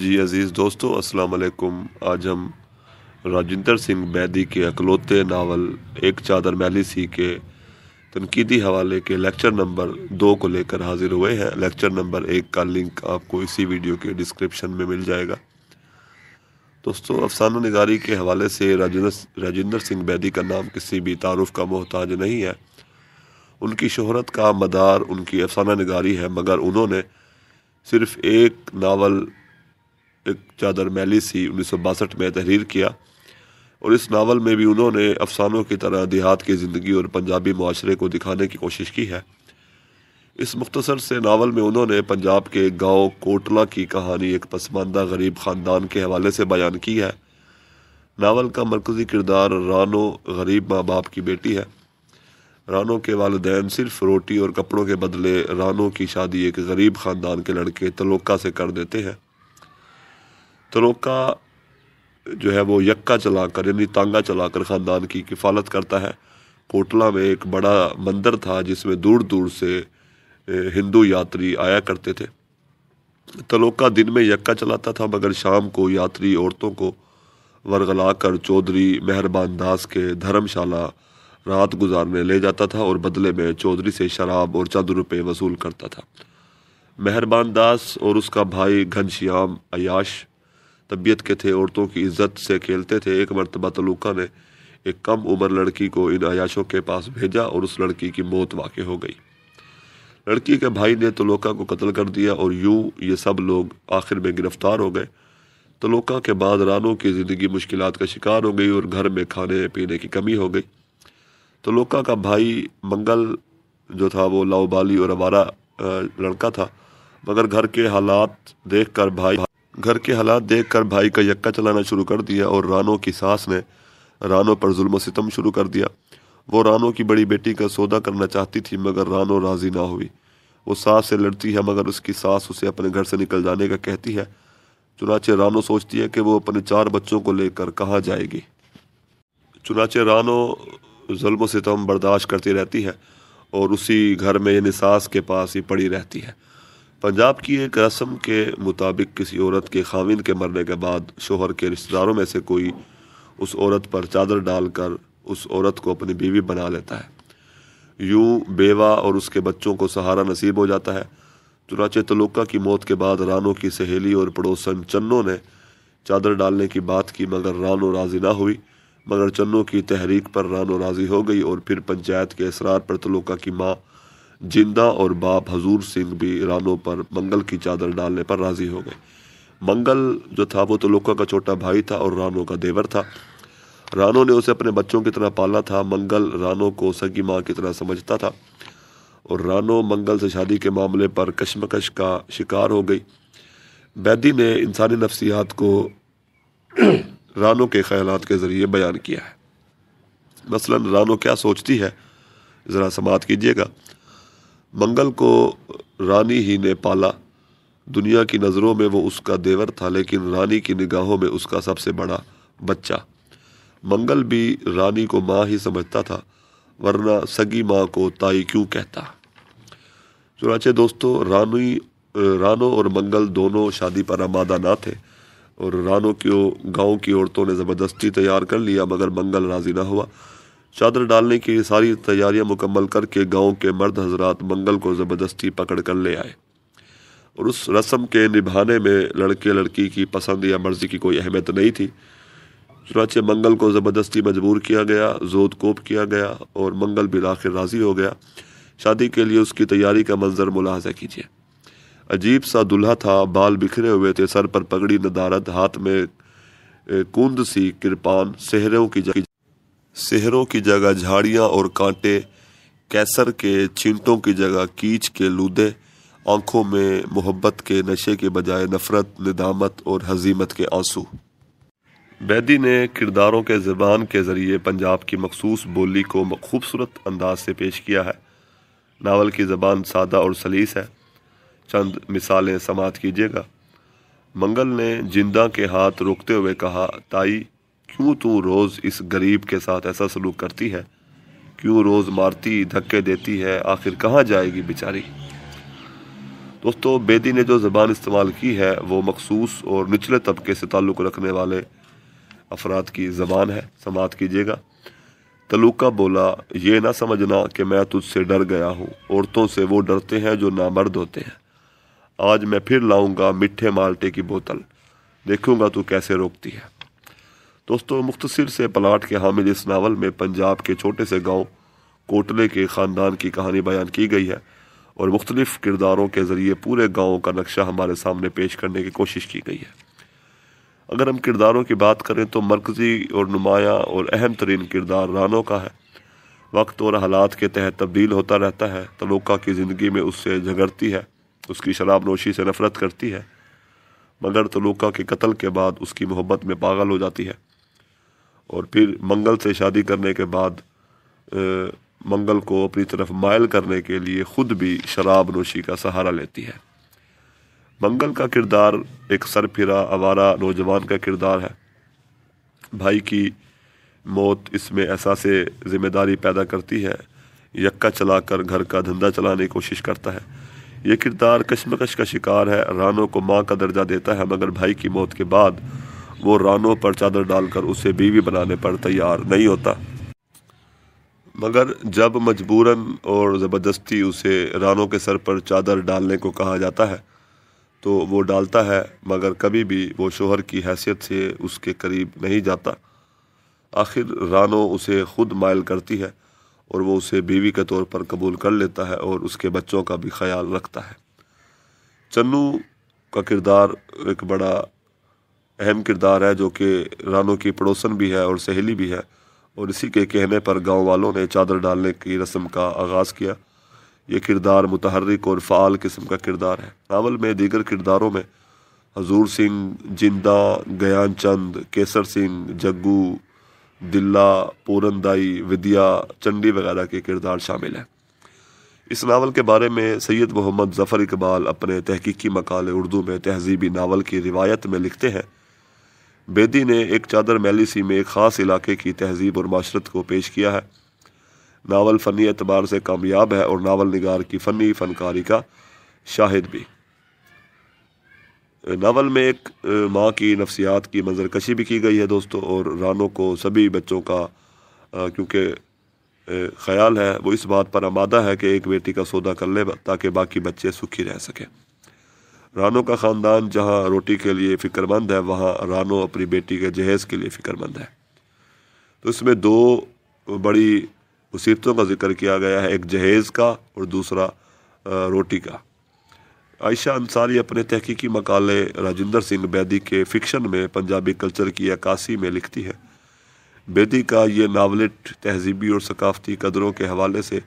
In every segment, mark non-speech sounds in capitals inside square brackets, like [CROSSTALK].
जी अज़ीज़ दोस्तों अस्सलाम वालेकुम आज हम राजिंदर सिंह बैदी के अकलौते नावल एक चादर मैली सी के तनकीदी हवाले के लेक्चर नंबर दो को लेकर हाजिर हुए हैं लेक्चर नंबर एक का लिंक आपको इसी वीडियो के डिस्क्रिप्शन में मिल जाएगा दोस्तों अफसाना नगारी के हवाले से राजिंदर सिंह बैदी का नाम किसी भी तारफ़ का मोहताज नहीं है उनकी शहरत का मदार उनकी अफसाना नगारी है मगर उन्होंने सिर्फ़ एक नावल एक चादर मैली सी उन्नीस में तहरीर किया और इस नावल में भी उन्होंने अफसानों की तरह देहात की ज़िंदगी और पंजाबी माशरे को दिखाने की कोशिश की है इस मुख्तसर से नावल में उन्होंने पंजाब के गांव कोटला की कहानी एक पसमानदा गरीब ख़ानदान के हवाले से बयान की है नावल का मरकज़ी किरदार रानो गरीब माँ बाप की बेटी है रानो के वालदेन सिर्फ रोटी और कपड़ों के बदले रानो की शादी एक गरीब ख़ानदान के लड़के तलोका से कर देते हैं तरोका जो है वो यक्का चलाकर यानी तांगा चलाकर ख़ानदान की किफ़ालत करता है कोटला में एक बड़ा मंदिर था जिसमें दूर दूर से हिंदू यात्री आया करते थे तलोका दिन में यक्का चलाता था मगर शाम को यात्री औरतों को वरगला कर चौधरी मेहरबान दास के धर्मशाला रात गुजारने ले जाता था और बदले में चौधरी से शराब और चंद रुपये वसूल करता था मेहरबान दास और उसका भाई घनश्याम अयाश तबीयत के थे औरतों की इज्जत से खेलते थे एक मरतबा तलुका ने एक कम उम्र लड़की को इन अयाशों के पास भेजा और उस लड़की की मौत वाक़ हो गई लड़की के भाई ने तलोका को कत्ल कर दिया और यूं ये सब लोग आखिर में गिरफ्तार हो गए तलोका के बाद रानों की ज़िंदगी मुश्किल का शिकार हो गई और घर में खाने पीने की कमी हो गई तलोका का भाई मंगल जो था वो लाओबाली और हमारा लड़का था मगर घर के हालात देखकर भाई घर के हालात देखकर भाई का यक्का चलाना शुरू कर दिया और रानो की सास ने रानो पर जुल्म सितम शुरू कर दिया वो रानो की बड़ी बेटी का सौदा करना चाहती थी मगर रानो राज़ी ना हुई वो सास से लड़ती है मगर उसकी सास उसे अपने घर से निकल जाने का कहती है चुनाचे रानो सोचती है कि वो अपने चार बच्चों को लेकर कहाँ जाएगी चुनाचे रानो जुल्म सितम बर्दाश्त करती रहती है और उसी घर में यानी सास के पास ही पड़ी रहती है पंजाब की एक रस्म के मुताबिक किसी औरत के ख़ाविंद के मरने के बाद शोहर के रिश्तेदारों में से कोई उस औरत पर चादर डालकर उस औरत को अपनी बीवी बना लेता है यूं बेवा और उसके बच्चों को सहारा नसीब हो जाता है चुनाचे तलुका की मौत के बाद रानो की सहेली और पड़ोसन चन्नो ने चादर डालने की बात की मगर रानो राजी ना हुई मगर चन्नो की तहरीक पर रानो राजी हो गई और फिर पंचायत के इसरार पर तलुका की माँ जिंदा और बाप हजूर सिंह भी रानों पर मंगल की चादर डालने पर राज़ी हो गए मंगल जो था वो तो लोका का छोटा भाई था और रानों का देवर था रानों ने उसे अपने बच्चों की तरह पाला था मंगल रानों को सगी माँ की तरह समझता था और रानो मंगल से शादी के मामले पर कश्मकश का शिकार हो गई बैदी ने इंसानी नफ्सियात को [CLEARS THROAT] रानों के ख्याल के ज़रिए बयान किया है मसलन रानो क्या सोचती है ज़रा समात कीजिएगा मंगल को रानी ही ने पाला दुनिया की नज़रों में वो उसका देवर था लेकिन रानी की निगाहों में उसका सबसे बड़ा बच्चा मंगल भी रानी को माँ ही समझता था वरना सगी माँ को ताई क्यों कहता चुनाचे दोस्तों रानी रानो और मंगल दोनों शादी पर आमादा ना थे और रानो को गांव की औरतों ने ज़बरदस्ती तैयार कर लिया मगर मंगल राज़ी ना हुआ चादर डालने की सारी तैयारियां मुकम्मल करके गांव के मर्द हजरात मंगल को ज़बरदस्ती पकड़ कर ले आए और उस रस्म के निभाने में लड़के लड़की की पसंद या मर्ज़ी की कोई अहमियत नहीं थी चुनाचे मंगल को ज़बरदस्ती मजबूर किया गया जोद कोप किया गया और मंगल भी आखिर राज़ी हो गया शादी के लिए उसकी तैयारी का मंजर मुलाजा कीजिए अजीब सा दूल्हा था बाल बिखरे हुए थे सर पर पगड़ी नदारत हाथ में कूंद सी किरपान सेहरों की सेहरों की जगह झाड़ियाँ और कांटे कैसर के चिंटों की जगह कीच के लूदे आंखों में मोहब्बत के नशे के बजाय नफ़रत निदामत और हजीमत के आंसू बैदी ने किरदारों के ज़बान के ज़रिए पंजाब की मखसूस बोली को खूबसूरत अंदाज से पेश किया है नावल की ज़बान सादा और सलीस है चंद मिसालें समात कीजिएगा मंगल ने जिंदा के हाथ रोकते हुए कहा ताई क्यों तू रोज़ इस गरीब के साथ ऐसा सलूक करती है क्यों रोज़ मारती धक्के देती है आखिर कहाँ जाएगी बेचारी दोस्तों बेदी ने जो ज़बान इस्तेमाल की है वो मखसूस और निचले तबके से ताल्लुक़ रखने वाले अफराद की ज़बान है समात कीजिएगा तलुका बोला ये ना समझना कि मैं तुझसे डर गया हूँ औरतों से वो डरते हैं जो नामर्द होते हैं आज मैं फिर लाऊंगा मिठे माल्टे की बोतल देखूंगा तू कैसे रोकती है दोस्तों मुख्तसर से पलाट के हामिल इस नावल में पंजाब के छोटे से गांव कोटले के ख़ानदान की कहानी बयान की गई है और मुख्तलिफ किरदारों के ज़रिए पूरे गाँव का नक्शा हमारे सामने पेश करने की कोशिश की गई है अगर हम किरदारों की बात करें तो मरकज़ी और नुमाया और अहम तरीन किरदार रानों का है वक्त और हालात के तहत तब्दील होता रहता है तलोका की ज़िंदगी में उससे झगड़ती है उसकी शराब नोशी से नफरत करती है मगर तलोका के कत्ल के बाद उसकी मोहब्बत में पागल हो जाती है और फिर मंगल से शादी करने के बाद मंगल को अपनी तरफ मायल करने के लिए खुद भी शराब नोशी का सहारा लेती है मंगल का किरदार एक सरफिरा आवारा नौजवान का किरदार है भाई की मौत इसमें ऐसा से ज़िम्मेदारी पैदा करती है यक्का चलाकर घर का धंधा चलाने की कोशिश करता है ये किरदार कशमकश का शिकार है रानों को माँ का दर्जा देता है मगर भाई की मौत के बाद वो रानों पर चादर डालकर उसे बीवी बनाने पर तैयार नहीं होता मगर जब मजबूरन और ज़बरदस्ती उसे रानों के सर पर चादर डालने को कहा जाता है तो वो डालता है मगर कभी भी वो शोहर की हैसियत से उसके करीब नहीं जाता आखिर रानो उसे खुद मायल करती है और वो उसे बीवी के तौर पर कबूल कर लेता है और उसके बच्चों का भी ख्याल रखता है चन्नू का किरदार एक बड़ा अहम किरदार है जो कि रानों की पड़ोसन भी है और सहेली भी है और इसी के कहने पर गांव वालों ने चादर डालने की रस्म का आगाज़ किया ये किरदार मुतहरक और फ़ाल किस्म का किरदार है नावल में दीगर किरदारों में हजूर सिंह जिंदा गयान चंद केसर सिंह जग्गू दिल्ला पूरनदाई विद्या चंडी वगैरह के किरदार शामिल हैं इस नावल के बारे में सैयद मोहम्मद जफ़र इकबाल अपने तहकीकी मकाले उर्दू में तहजीबी नावल की रिवायत में लिखते हैं बेदी ने एक चादर मैली सी में एक ख़ास इलाके की तहजीब और माशरत को पेश किया है नावल फ़नी एतबार से कामयाब है और नावल नगार की फ़नी फ़नकारी का शाहिद भी नावल में एक माँ की नफसियात की मंजरकशी भी की गई है दोस्तों और रानों को सभी बच्चों का क्योंकि ख्याल है वो इस बात पर आमादा है कि एक बेटी का सौदा कर ले ताकि बाकी बच्चे सुखी रह सकें रानो का ख़ानदान जहाँ रोटी के लिए फ़िक्रमंद है वहाँ रानो अपनी बेटी के जहेज़ के लिए फ़िक्रमंद है तो इसमें दो बड़ी मुसीबतों का जिक्र किया गया है एक जहेज़ का और दूसरा रोटी का आयशा अंसारी अपने तहकीकी मकाले राजेंद्र सिंह बेदी के फ़िक्शन में पंजाबी कल्चर की अक्सी में लिखती है बेदी का ये नावलेट तहजीबी और सकाफ़ती कदरों के हवाले से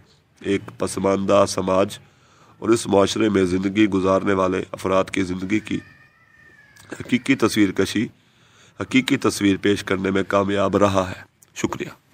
एक पसमानदा समाज और इस माशरे में ज़िंदगी गुजारने वाले अफराद की ज़िंदगी की हकीकी तस्वीर कशी हकीकी तस्वीर पेश करने में कामयाब रहा है शुक्रिया